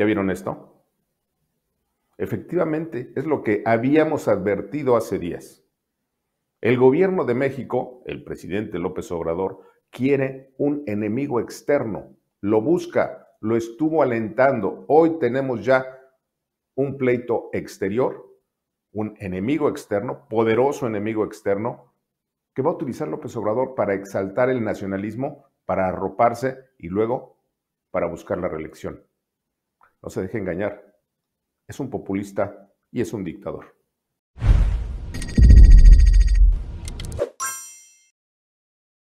¿Ya vieron esto? Efectivamente, es lo que habíamos advertido hace días. El gobierno de México, el presidente López Obrador, quiere un enemigo externo, lo busca, lo estuvo alentando. Hoy tenemos ya un pleito exterior, un enemigo externo, poderoso enemigo externo, que va a utilizar López Obrador para exaltar el nacionalismo, para arroparse y luego para buscar la reelección. No se deje engañar. Es un populista y es un dictador.